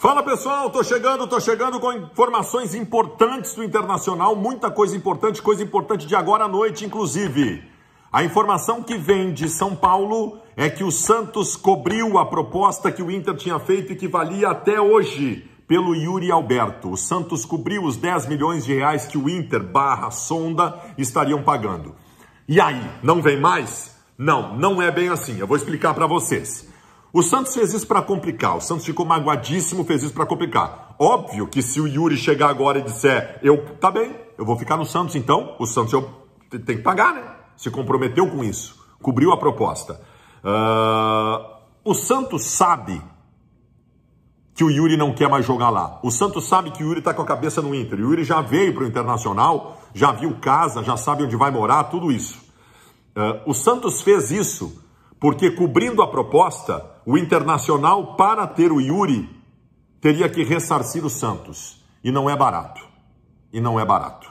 Fala pessoal, tô chegando, tô chegando com informações importantes do internacional, muita coisa importante, coisa importante de agora à noite, inclusive. A informação que vem de São Paulo é que o Santos cobriu a proposta que o Inter tinha feito e que valia até hoje pelo Yuri Alberto. O Santos cobriu os 10 milhões de reais que o Inter barra sonda estariam pagando. E aí, não vem mais? Não, não é bem assim. Eu vou explicar para vocês. O Santos fez isso para complicar. O Santos ficou magoadíssimo, fez isso para complicar. Óbvio que se o Yuri chegar agora e disser, eu tá bem, eu vou ficar no Santos então, o Santos eu, tem que pagar, né? Se comprometeu com isso, cobriu a proposta. Uh, o Santos sabe que o Yuri não quer mais jogar lá. O Santos sabe que o Yuri está com a cabeça no Inter. O Yuri já veio para o Internacional, já viu casa, já sabe onde vai morar, tudo isso. Uh, o Santos fez isso porque cobrindo a proposta, o Internacional, para ter o Yuri, teria que ressarcir o Santos. E não é barato. E não é barato.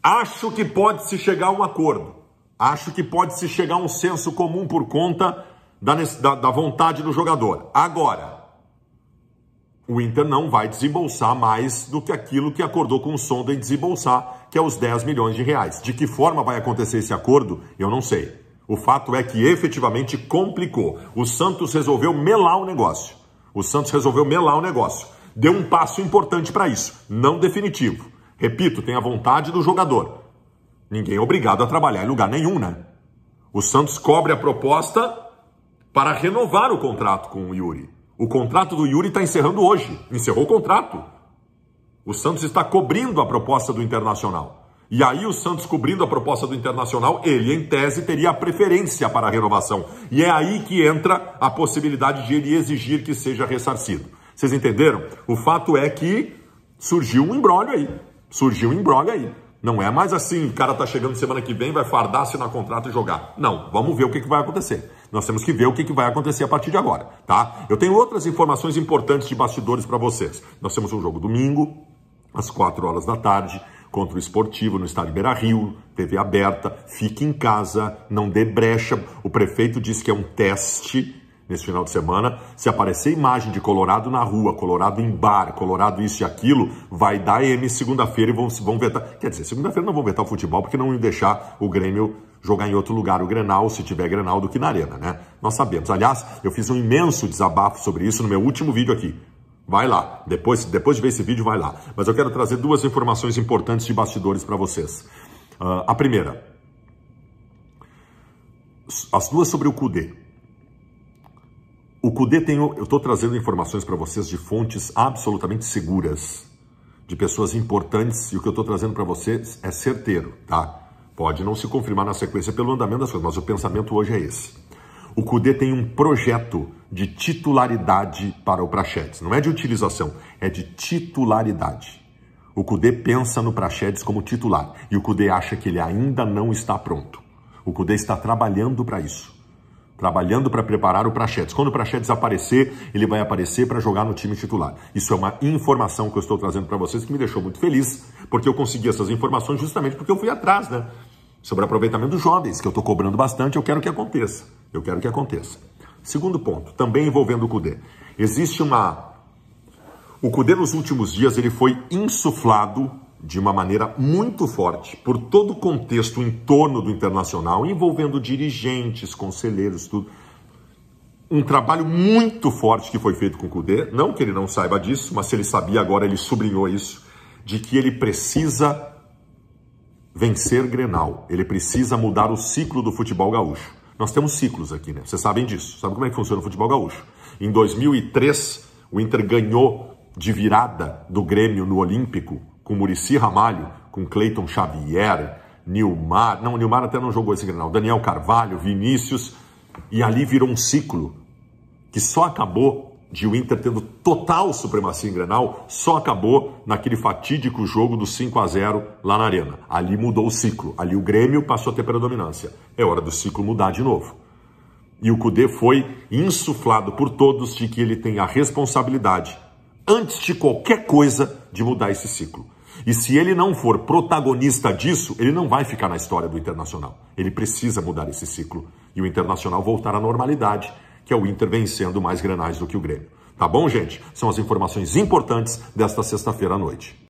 Acho que pode-se chegar a um acordo. Acho que pode-se chegar a um senso comum por conta da, da, da vontade do jogador. Agora, o Inter não vai desembolsar mais do que aquilo que acordou com o Sonda em desembolsar, que é os 10 milhões de reais. De que forma vai acontecer esse acordo, eu não sei. O fato é que efetivamente complicou. O Santos resolveu melar o negócio. O Santos resolveu melar o negócio. Deu um passo importante para isso, não definitivo. Repito, tem a vontade do jogador. Ninguém é obrigado a trabalhar em lugar nenhum, né? O Santos cobre a proposta para renovar o contrato com o Yuri. O contrato do Yuri está encerrando hoje. Encerrou o contrato. O Santos está cobrindo a proposta do Internacional. E aí o Santos cobrindo a proposta do Internacional, ele em tese teria a preferência para a renovação. E é aí que entra a possibilidade de ele exigir que seja ressarcido. Vocês entenderam? O fato é que surgiu um embrólio aí. Surgiu um embrólio aí. Não é mais assim, o cara tá chegando semana que vem, vai fardar, assinar contrato e jogar. Não, vamos ver o que, que vai acontecer. Nós temos que ver o que, que vai acontecer a partir de agora, tá? Eu tenho outras informações importantes de bastidores para vocês. Nós temos um jogo domingo, às 4 horas da tarde contra o Esportivo no estádio Beira Rio, TV aberta, fique em casa, não dê brecha. O prefeito disse que é um teste nesse final de semana. Se aparecer imagem de Colorado na rua, Colorado em bar, Colorado isso e aquilo, vai dar M segunda-feira e vão, vão vetar. Quer dizer, segunda-feira não vão vetar o futebol porque não iam deixar o Grêmio jogar em outro lugar o Grenal, se tiver Grenal, do que na Arena, né? Nós sabemos. Aliás, eu fiz um imenso desabafo sobre isso no meu último vídeo aqui. Vai lá, depois, depois de ver esse vídeo, vai lá. Mas eu quero trazer duas informações importantes de bastidores para vocês. Uh, a primeira, as duas sobre o CUDE. O CUDE tem, eu estou trazendo informações para vocês de fontes absolutamente seguras, de pessoas importantes, e o que eu estou trazendo para vocês é certeiro, tá? Pode não se confirmar na sequência pelo andamento das coisas, mas o pensamento hoje é esse o CUDE tem um projeto de titularidade para o Praxedes. Não é de utilização, é de titularidade. O CUDE pensa no Praxedes como titular e o CUDE acha que ele ainda não está pronto. O CUDE está trabalhando para isso. Trabalhando para preparar o Praxedes. Quando o Praxedes aparecer, ele vai aparecer para jogar no time titular. Isso é uma informação que eu estou trazendo para vocês que me deixou muito feliz, porque eu consegui essas informações justamente porque eu fui atrás, né? Sobre aproveitamento dos jovens, que eu estou cobrando bastante, eu quero que aconteça. Eu quero que aconteça. Segundo ponto, também envolvendo o CUDE. Existe uma... O CUDE nos últimos dias ele foi insuflado de uma maneira muito forte por todo o contexto em torno do internacional, envolvendo dirigentes, conselheiros, tudo. Um trabalho muito forte que foi feito com o CUDE, não que ele não saiba disso, mas se ele sabia agora, ele sublinhou isso, de que ele precisa vencer Grenal, ele precisa mudar o ciclo do futebol gaúcho. Nós temos ciclos aqui, né? Vocês sabem disso. Sabe como é que funciona o futebol gaúcho? Em 2003, o Inter ganhou de virada do Grêmio no Olímpico com Murici Ramalho, com Cleiton Xavier, Nilmar. Não, Nilmar até não jogou esse Grenal. Daniel Carvalho, Vinícius. E ali virou um ciclo que só acabou de o Inter tendo total supremacia em Grenal só acabou naquele fatídico jogo do 5 a 0 lá na Arena. Ali mudou o ciclo, ali o Grêmio passou a ter predominância. É hora do ciclo mudar de novo. E o Cudê foi insuflado por todos de que ele tem a responsabilidade, antes de qualquer coisa, de mudar esse ciclo. E se ele não for protagonista disso, ele não vai ficar na história do Internacional. Ele precisa mudar esse ciclo e o Internacional voltar à normalidade que é o Inter vencendo mais granais do que o Grêmio. Tá bom, gente? São as informações importantes desta sexta-feira à noite.